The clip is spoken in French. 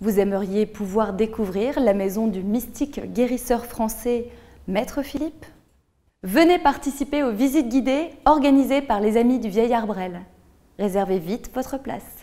Vous aimeriez pouvoir découvrir la maison du mystique guérisseur français Maître Philippe Venez participer aux visites guidées organisées par les Amis du Vieil Arbrel. Réservez vite votre place.